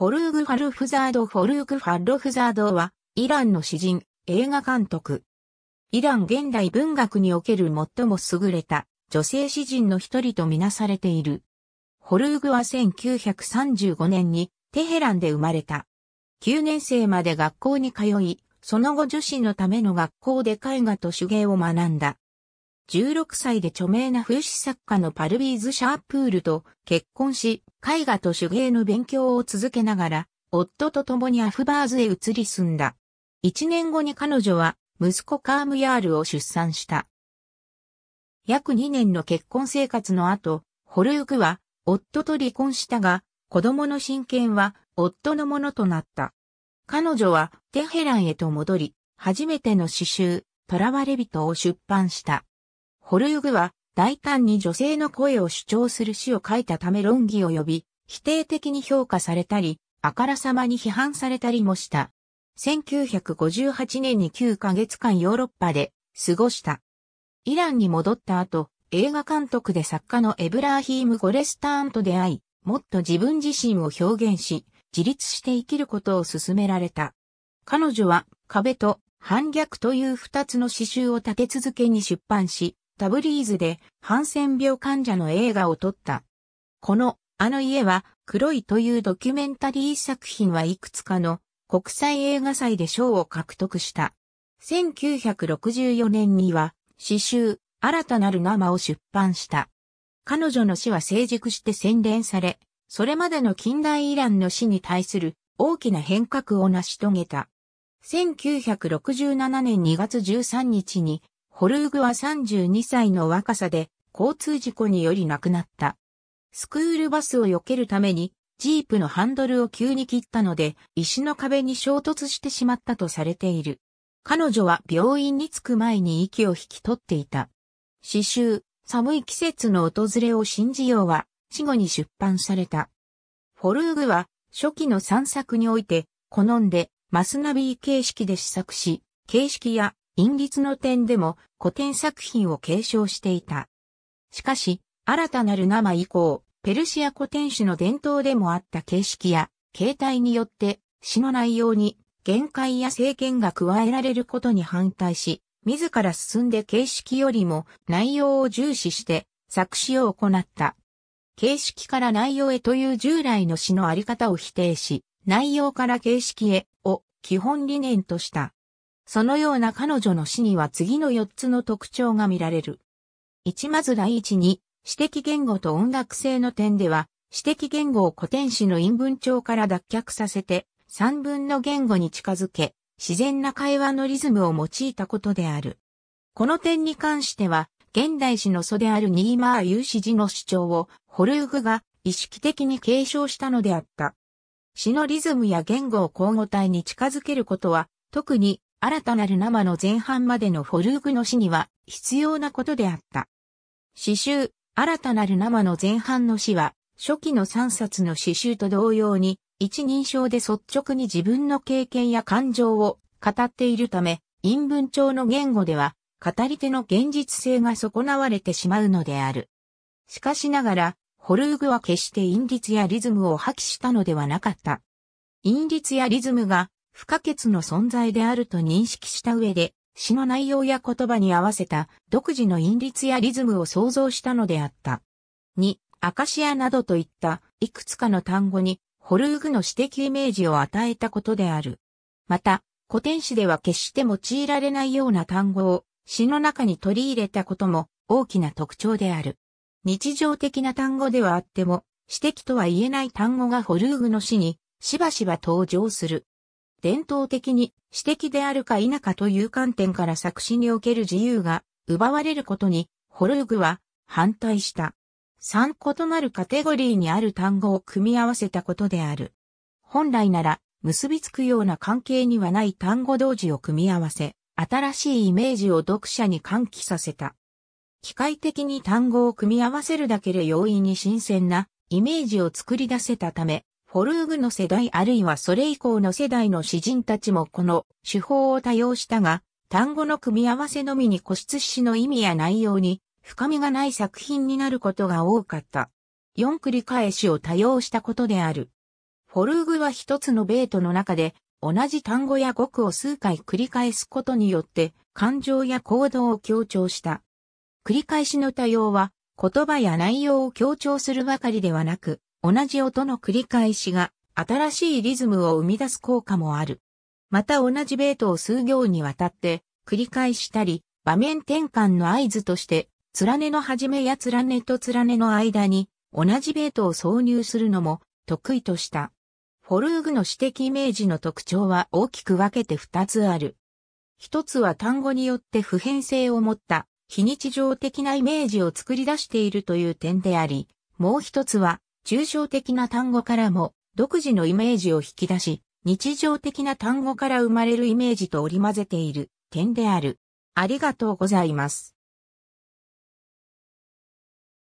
フォルーグ・ファルフザード・フォルーグ・ファルフザードは、イランの詩人、映画監督。イラン現代文学における最も優れた女性詩人の一人とみなされている。ホルーグは1935年にテヘランで生まれた。9年生まで学校に通い、その後女子のための学校で絵画と手芸を学んだ。16歳で著名な風刺作家のパルビーズ・シャープールと結婚し、絵画と手芸の勉強を続けながら、夫と共にアフバーズへ移り住んだ。1年後に彼女は、息子カームヤールを出産した。約2年の結婚生活の後、ホルユクは、夫と離婚したが、子供の親権は、夫のものとなった。彼女は、テヘランへと戻り、初めての詩集、囚われ人を出版した。ホルユグは大胆に女性の声を主張する詩を書いたため論議を呼び、否定的に評価されたり、あからさまに批判されたりもした。1958年に9ヶ月間ヨーロッパで過ごした。イランに戻った後、映画監督で作家のエブラーヒーム・ゴレスターンと出会い、もっと自分自身を表現し、自立して生きることを勧められた。彼女は壁と反逆という二つの詩集を立て続けに出版し、タブリーズでハンセン病患者の映画を撮った。この、あの家は黒いというドキュメンタリー作品はいくつかの国際映画祭で賞を獲得した。1964年には詩集新たなる生を出版した。彼女の死は成熟して洗練され、それまでの近代イランの死に対する大きな変革を成し遂げた。1967年2月13日にホルーグは32歳の若さで交通事故により亡くなった。スクールバスを避けるためにジープのハンドルを急に切ったので石の壁に衝突してしまったとされている。彼女は病院に着く前に息を引き取っていた。詩集、寒い季節の訪れを信じようは、死後に出版された。フォルーグは、初期の散策において、好んで、マスナビー形式で試作し、形式や韻律の点でも古典作品を継承していた。しかし、新たなる生以降、ペルシア古典史の伝統でもあった形式や形態によって詩の内容に限界や政権が加えられることに反対し、自ら進んで形式よりも内容を重視して作詞を行った。形式から内容へという従来の詩のあり方を否定し、内容から形式へを基本理念とした。そのような彼女の詩には次の4つの特徴が見られる。1まず第一に、詩的言語と音楽性の点では、詩的言語を古典詩の陰文調から脱却させて、三分の言語に近づけ、自然な会話のリズムを用いたことである。この点に関しては、現代史の祖であるニーマーユーシジの主張を、ホルーグが意識的に継承したのであった。詩のリズムや言語を交互体に近づけることは、特に新たなる生の前半までのフォルークの死には必要なことであった。詩集、新たなる生の前半の詩は、初期の3冊の詩集と同様に、一人称で率直に自分の経験や感情を語っているため、陰文帳の言語では、語り手の現実性が損なわれてしまうのである。しかしながら、ホルーグは決して韻律やリズムを破棄したのではなかった。韻律やリズムが不可欠の存在であると認識した上で、詩の内容や言葉に合わせた独自の韻律やリズムを想像したのであった。2、アカシアなどといったいくつかの単語にホルーグの詩的イメージを与えたことである。また、古典詩では決して用いられないような単語を詩の中に取り入れたことも大きな特徴である。日常的な単語ではあっても、詩的とは言えない単語がホルーグの詩にしばしば登場する。伝統的に私的であるか否かという観点から作詞における自由が奪われることに、ホルグは反対した。三異なるカテゴリーにある単語を組み合わせたことである。本来なら結びつくような関係にはない単語同時を組み合わせ、新しいイメージを読者に喚起させた。機械的に単語を組み合わせるだけで容易に新鮮なイメージを作り出せたため、フォルーグの世代あるいはそれ以降の世代の詩人たちもこの手法を多用したが、単語の組み合わせのみに固執詩の意味や内容に深みがない作品になることが多かった。四繰り返しを多用したことである。フォルーグは一つのベートの中で同じ単語や語句を数回繰り返すことによって感情や行動を強調した。繰り返しの多用は言葉や内容を強調するばかりではなく、同じ音の繰り返しが新しいリズムを生み出す効果もある。また同じベートを数行にわたって繰り返したり、場面転換の合図として、ラねの始めやラねとラねの間に同じベートを挿入するのも得意とした。フォルーグの指摘イメージの特徴は大きく分けて二つある。一つは単語によって普遍性を持った非日常的なイメージを作り出しているという点であり、もう一つは抽象的な単語からも独自のイメージを引き出し、日常的な単語から生まれるイメージと織り交ぜている点である。ありがとうございます。